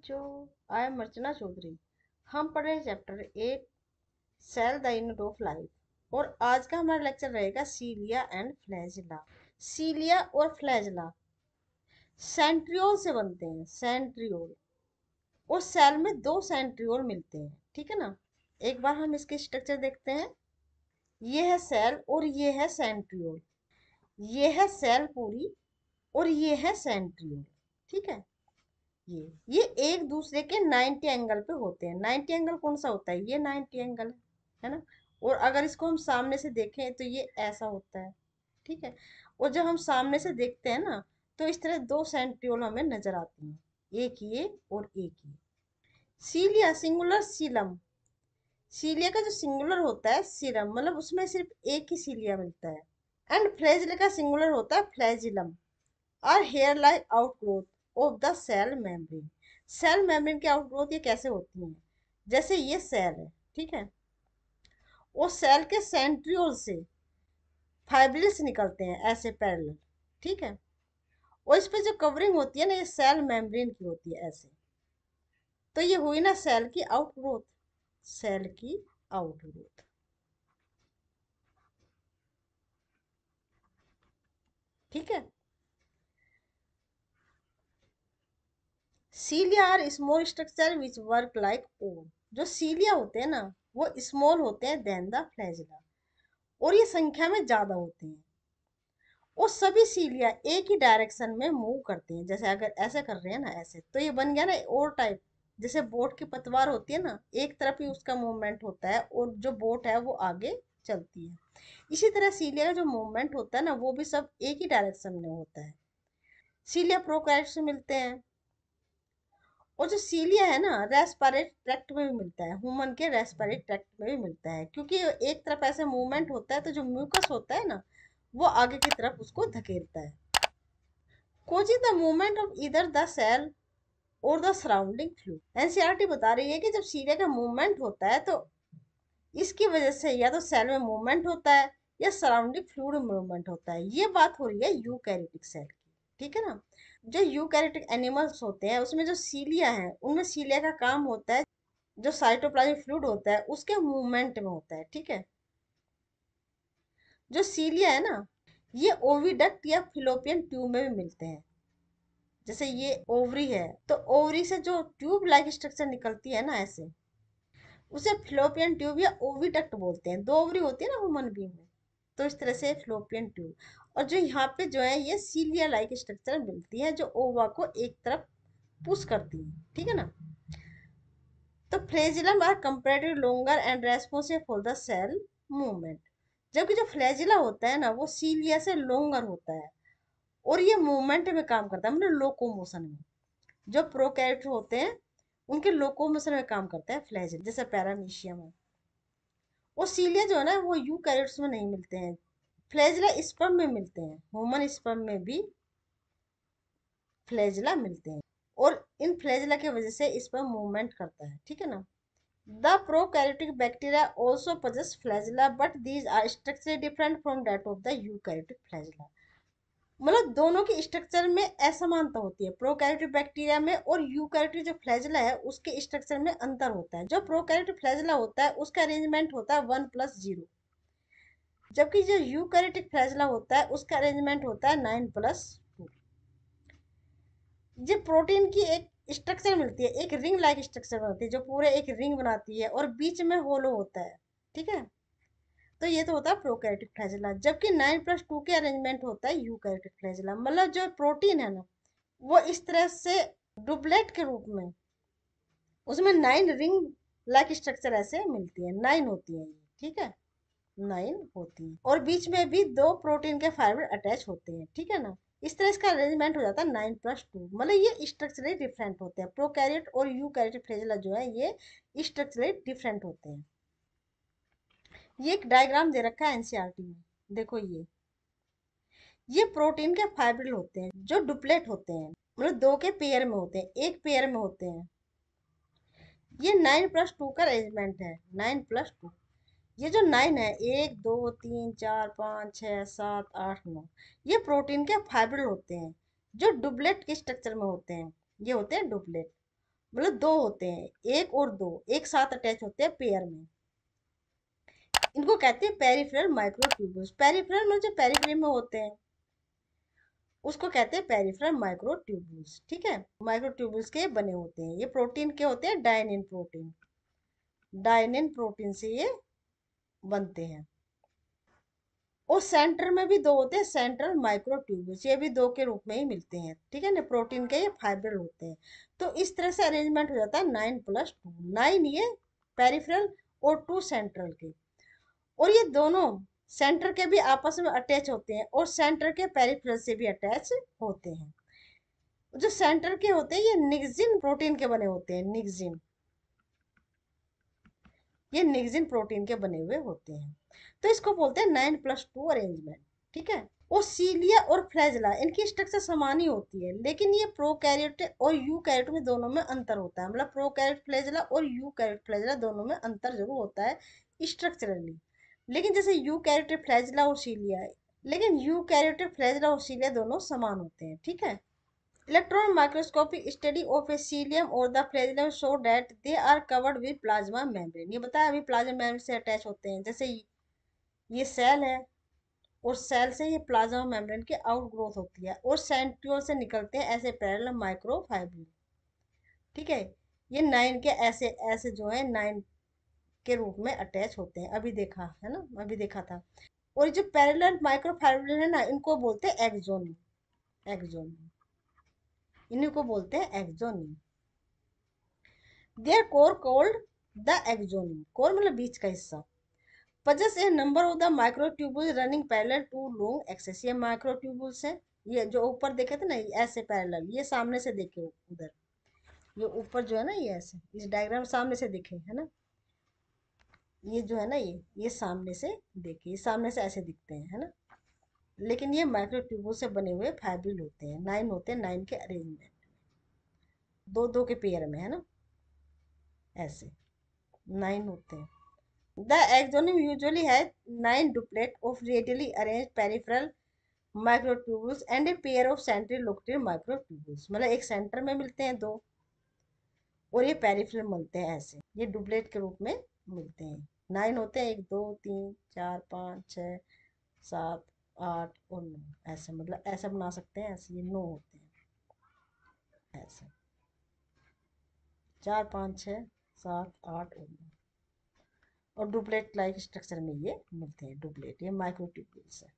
बच्चों I am अर्चना चौधरी हम पढ़ रहे chapter eight cell the unit of life और आज का हमारा लेक्चर रहेगा सीलिया एंड फ्लैजला सीलिया और फ्लैजला सेंट्रियोल से बनते हैं सेंट्रियोल और सेल में दो सेंट्रियोल मिलते हैं ठीक है ना एक बार हम इसके स्ट्रक्चर देखते हैं ये है सेल और ये है सेंट्रियोल ये है सेल पूरी और ये है सेंट्रियोल ठीक है ये ये एक दूसरे के 90 एंगल पे होते हैं 90 एंगल कौन सा होता है ये 90 एंगल है ना और अगर इसको हम सामने से देखें तो ये ऐसा होता है ठीक है और जब हम सामने से देखते हैं ना तो इस तरह दो सेंट्रियोल हमें नजर आती हैं एक ये और एक ये सीलिया सिंगुलर सीलम सीलिया का जो सिंगुलर होता है सीरम मतलब उसमें सिर्फ एक ही सीलिया मिलता है एंड फ्लैजिल का सिंगुलर होता है फ्लैजिलम और hair like outgrowth of the cell membrane cell membrane की आउटग्रोथ ये कैसे होती है जैसे ये सेल है ठीक है वो सेल के सेंट्रियोल से फाइब्रिल्स निकलते हैं ऐसे पैरल ठीक है और इस पर जो कवरिंग होती है ना ये सेल मेम्ब्रेन की होती है ऐसे तो ये हुई ना सेल की आउटग्रोथ सेल की आउटग्रोथ ठीक है cilia are small structure which work like ओन जो सीलिया होते हैं ना वो स्मॉल होते हैं देन द फ्लैजिला और ये संख्या में ज़्यादा होते हैं और सभी सीलिया एक ही डायरेक्शन में मूव करते हैं जैसे अगर ऐसे कर रहे हैं ना ऐसे तो ये बन गया ना और टाइप जैसे बोट की पतवार होती है ना एक तरफ ही उसका मूवमेंट होता है और जो बोट है वो आगे चलती है इसी तरह सीलिया का जो मूवमेंट होता है ना वो भी सब एक ही डायरेक्शन में होता है सीलिया प्रोकैरियोट्स से मिलते हैं और जो सीलिया है ना रेस्पारेट ट्रैक्ट में भी मिलता है ह्यूमन के रेस्पारेट ट्रैक्ट में भी मिलता है क्योंकि एक तरफ ऐसे मूवमेंट होता है तो जो म्यूकस होता है ना वो आगे की तरफ उसको धकेलता है कोचिंग द मूवमेंट ऑफ इधर द सेल और द सराउंडिंग फ्लू टी बता रही है कि जब सीलिया का मूवमेंट होता है तो इसकी वजह से या तो सेल में मूवमेंट होता है या सराउंडिंग में मूवमेंट होता है ये बात हो रही है यूकैरियोटिक सेल की ठीक है ना जो यूकैरियोटिक एनिमल्स होते हैं उसमें जो सीलिया है उनमें सीलिया का काम होता है जो साइटोप्लाज्मिक फ्लूड होता है उसके मूवमेंट में होता है ठीक है जो सीलिया है ना ये ओविडक्ट या फिलोपियन ट्यूब में भी मिलते हैं जैसे ये ओवरी है तो ओवरी से जो ट्यूब लाइक स्ट्रक्चर निकलती है ना ऐसे उसे फिलोपियन ट्यूब या ओविडक्ट बोलते हैं दो ओवरी होती है ना ह्यूमन बींग में तो इस तरह से फ्लोपियन ट्यूब और जो यहाँ पे जो है ये सीलिया लाइक स्ट्रक्चर मिलती है जो ओवा को एक तरफ पुश करती है ठीक है ना तो flagellum are comparative longer and responsive for the cell movement जबकि जो फ्लैजिला होता है ना वो सीलिया से लॉन्गर होता है और ये मूवमेंट मतलब में काम करता है मतलब लोकोमोशन में जो प्रोकैरेट होते हैं उनके लोकोमोशन में काम करता है फ्लैजिल जैसे पैरामीशियम है सीलिया जो है ना वो यू कैरेट्स में नहीं मिलते हैं फ्लैजला स्पर्म में मिलते हैं ह्यूमन स्पर्म में भी फ्लैजला मिलते हैं और इन फ्लैजला की वजह से स्पर्म मूवमेंट करता है ठीक है ना the prokaryotic bacteria also possess flagella but these are structure different from that of the eukaryotic flagella मतलब दोनों के स्ट्रक्चर में असमानता होती है प्रोकैरियोटिक बैक्टीरिया में और यूकैरियोटिक जो फ्लैजला है उसके स्ट्रक्चर में अंतर होता है जो प्रोकैरियोटिक फ्लैजला होता है उसका अरेंजमेंट होता है वन प्लस जीरो जबकि जो यूकैरियोटिक फ्लैजला होता है उसका अरेंजमेंट होता है नाइन प्लस टू ये प्रोटीन की एक स्ट्रक्चर मिलती है एक रिंग लाइक स्ट्रक्चर बनती है जो पूरे एक रिंग बनाती है और बीच में होलो होता है ठीक है तो ये तो होता है प्रोकैरियोटिक फ्लैजेला जबकि नाइन प्लस टू के अरेंजमेंट होता है यूकैरियोटिक फ्लैजेला मतलब जो प्रोटीन है ना वो इस तरह से डुप्लेट के रूप में उसमें नाइन रिंग लाइक स्ट्रक्चर ऐसे मिलती है नाइन होती है ये ठीक है नाइन होती है और बीच में भी दो प्रोटीन के फाइबर अटैच होते हैं ठीक है ना इस तरह इसका अरेंजमेंट हो जाता है नाइन प्लस टू मतलब ये स्ट्रक्चरली डिफरेंट होते हैं प्रोकैरियोट और यूकैरियोट फ्लेजिला जो है ये स्ट्रक्चरली डिफरेंट होते हैं ये एक डायग्राम दे रखा है एनसीईआरटी e में देखो ये ये प्रोटीन के फाइब्रिल होते हैं जो डुप्लेट होते हैं मतलब दो के पेयर में होते हैं एक पेयर में होते हैं ये नाइन प्लस टू का अरेंजमेंट है नाइन प्लस टू ये जो नाइन है एक दो तीन चार पाँच छ सात आठ नौ ये प्रोटीन के फाइब्रिल होते हैं जो डुप्लेट के स्ट्रक्चर में होते हैं ये होते हैं डुप्लेट मतलब दो होते हैं एक और दो एक साथ अटैच होते हैं पेयर में इनको कहते हैं पेरीफ्रल माइक्रोट्यूबल्स पेरीफ्रल में जो पेरीफ्री में होते हैं उसको कहते हैं पेरीफ्रल माइक्रोट्यूबल्स ठीक है माइक्रोट्यूबल्स के बने होते हैं ये प्रोटीन के होते हैं डायनिन प्रोटीन डायनिन प्रोटीन से ये बनते हैं और सेंटर में भी दो होते हैं सेंट्रल माइक्रोट्यूबल्स ये भी दो के रूप में ही मिलते हैं ठीक है ना प्रोटीन के ये फाइबर होते हैं तो इस तरह से अरेंजमेंट हो जाता है नाइन प्लस टू नाइन ये पेरिफेरल और टू सेंट्रल के और ये दोनों सेंटर के भी आपस में अटैच होते हैं और सेंटर के पेरिफेरल से भी अटैच होते हैं जो सेंटर के होते हैं ये निक्जिन प्रोटीन के बने होते हैं निक्जिन ये निक्जिन प्रोटीन के बने हुए होते हैं तो इसको बोलते हैं नाइन प्लस टू अरेंजमेंट ठीक है और सीलिया और फ्लैजला इनकी स्ट्रक्चर समान ही होती है लेकिन ये प्रो कैरियट और यू कैरेट में दोनों में अंतर होता है मतलब प्रो कैरेट फ्लैजला और यू कैरेट फ्लैजला दोनों में अंतर जरूर होता है स्ट्रक्चरली लेकिन जैसे यू कैरेटर फ्लैजला और सीलिया लेकिन यू कैरेटर फ्लैजला और सीलिया दोनों समान होते हैं ठीक है electron microscopic study of a cilium और the flagellum show that they are covered with plasma membrane ये बताया अभी प्लाज्मा मेम्ब्रेन से अटैच होते हैं जैसे ये सेल है और सेल से ये प्लाज्मा मेम्ब्रेन की आउट ग्रोथ होती है और सेंट्रियोल से निकलते हैं ऐसे पैरल माइक्रोफाइब्रिल ठीक है ये नाइन के ऐसे ऐसे जो है नाइन के रूप में अटैच होते हैं अभी देखा है ना अभी देखा था और जो पैरल माइक्रोफाइब्रिल है ना इनको बोलते हैं एक्जोन एक्जोन इन्हीं को बोलते हैं axoneme their core called the axoneme core मतलब बीच का हिस्सा possesses a number of the microtubule running parallel to long axis ये माइक्रोट्यूबुल्स हैं ये जो ऊपर देखे थे ना ऐसे पैरल ये सामने से देखे उधर ये ऊपर जो है ना ये ऐसे इस डायग्राम सामने से देखे है ना ये जो है ना ये ये सामने से देखिए सामने से ऐसे दिखते हैं है ना लेकिन ये माइक्रो ट्यूबों से बने हुए फाइब्रिल होते हैं नाइन होते हैं नाइन के अरेंजमेंट दो दो के पेयर में है ना ऐसे नाइन होते हैं द एक्सोनिम यूजली है nine doublet of radially arrange micro microtubules and a pair of centrally located microtubules मतलब एक सेंटर में मिलते हैं दो और ये पेरीफ्रल मिलते हैं ऐसे ये डुप्लेट के रूप में मिलते हैं नाइन होते हैं एक दो तीन चार पाँच छ सात आठ और नौ ऐसे मतलब ऐसा बना सकते हैं ऐसे ये नौ होते हैं ऐसे चार पाँच छ सात आठ और नौ और डुप्लेट लाइक स्ट्रक्चर में ये मिलते हैं डुप्लेट ये माइक्रो माइक्रोट्यूबल्स है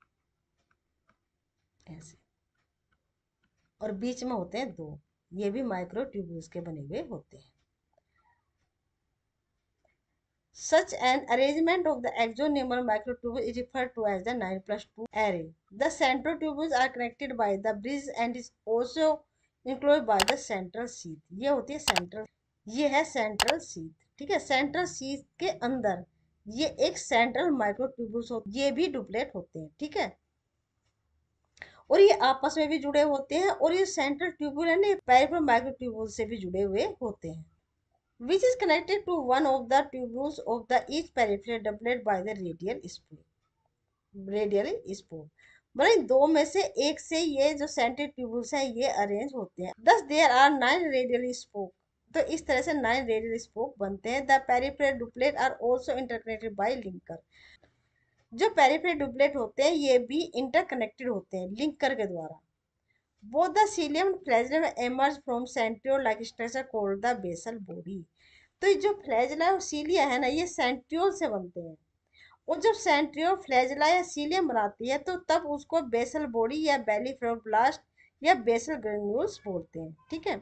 ऐसे और बीच में होते हैं दो ये भी माइक्रो माइक्रोट्यूबल्स के बने हुए होते हैं such an arrangement of the axonemal microtubule is refer to as the nine plus two array the central tube are connected by the bridge and is also enclose by the central sheath ये होती है central ये है central seat ठीक है central seat के अंदर ये एक सेंट्रल माइक्रोट्यूबल्स हो ये भी डुप्लेट होते हैं ठीक है और ये आपस में भी जुड़े होते हैं और ये सेंट्रल ट्यूबुल है ना पैरिफर माइक्रोट्यूबल से भी जुड़े हुए होते हैं which is connected to one of the tubules of the each peripheral doublet by the radial spool radial spool मतलब दो में से एक से ये जो सेंटर ट्यूबुल्स हैं ये अरेंज होते हैं thus there are nine radial spoke तो इस तरह से नाइन रेडियल स्पोक बनते हैं the peripheral doublet are also interconnected by linker जो पेरीफ्रेड डुप्लेट होते हैं ये भी इंटरकनेक्टेड होते हैं लिंकर के द्वारा both the cilium flagellum emerge from centriole like like structure the basal basal तो ये जो फ्लैजला और सीलिया है ना ये सेंट्रियोल से बनते हैं और जब सेंट्रियोल फ्लैजला या सीलियम बनाती है तो तब उसको बेसल बॉडी या बेली फ्लोब्लास्ट या बेसल ग्रेन्यूल्स बोलते हैं ठीक है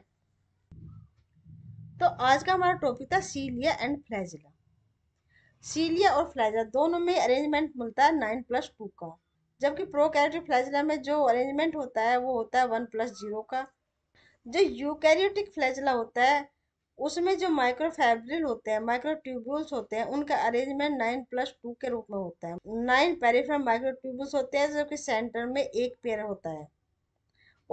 तो आज का हमारा टॉपिक था सीलिया एंड फ्लैजला सीलिया और फ्लैजला दोनों में अरेंजमेंट मिलता है नाइन प्लस टू का जबकि प्रो कैरेटिक फ्लैजिला में जो अरेंजमेंट होता है वो होता है वन प्लस जीरो का जो यूकैरियोटिक फ्लैजिला होता है उसमें जो माइक्रोफेब्रिल होते हैं माइक्रोट्यूबुल्स होते हैं उनका अरेंजमेंट नाइन प्लस टू के रूप में होता है नाइन पेरिफ्रम माइक्रोट्यूब्यूल्स होते हैं जो कि सेंटर में एक पेयर होता है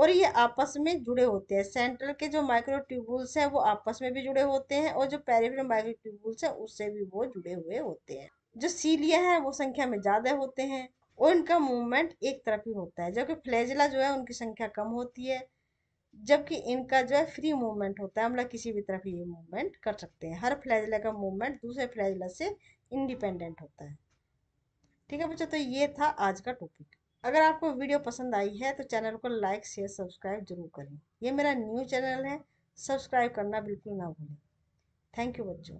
और ये आपस में जुड़े होते हैं सेंट्रल के जो माइक्रोट्यूबुल्स हैं वो आपस में भी जुड़े होते हैं और जो पेरिफेरल माइक्रोट्यूबुल्स हैं उससे भी वो जुड़े हुए होते हैं जो सीलिया है वो संख्या में ज़्यादा होते हैं और इनका मूवमेंट एक तरफ ही होता है जबकि फ्लैजिला जो है उनकी संख्या कम होती है जबकि इनका जो है फ्री मूवमेंट होता है हम लोग किसी भी तरफ ये मूवमेंट कर सकते हैं हर फ्लैजिला का मूवमेंट दूसरे फ्लैजिला से इंडिपेंडेंट होता है ठीक है बच्चों तो ये था आज का टॉपिक अगर आपको वीडियो पसंद आई है तो चैनल को लाइक शेयर सब्सक्राइब जरूर करें ये मेरा न्यू चैनल है सब्सक्राइब करना बिल्कुल ना भूलें थैंक यू बच्चों